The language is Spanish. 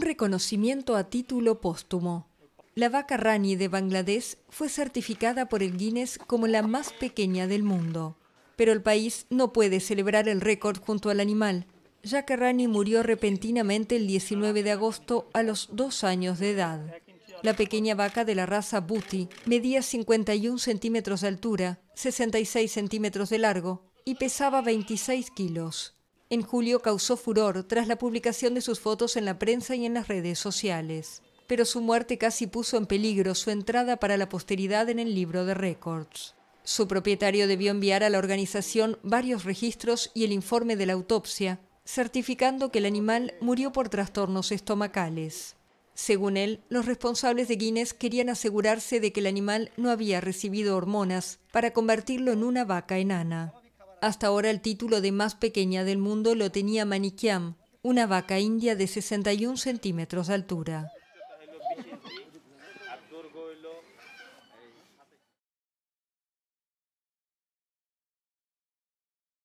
reconocimiento a título póstumo. La vaca Rani de Bangladesh fue certificada por el Guinness como la más pequeña del mundo. Pero el país no puede celebrar el récord junto al animal, ya que Rani murió repentinamente el 19 de agosto a los dos años de edad. La pequeña vaca de la raza Buti medía 51 centímetros de altura, 66 centímetros de largo y pesaba 26 kilos. En julio causó furor tras la publicación de sus fotos en la prensa y en las redes sociales, pero su muerte casi puso en peligro su entrada para la posteridad en el libro de récords. Su propietario debió enviar a la organización varios registros y el informe de la autopsia, certificando que el animal murió por trastornos estomacales. Según él, los responsables de Guinness querían asegurarse de que el animal no había recibido hormonas para convertirlo en una vaca enana. Hasta ahora el título de más pequeña del mundo lo tenía Manikiam, una vaca india de 61 centímetros de altura.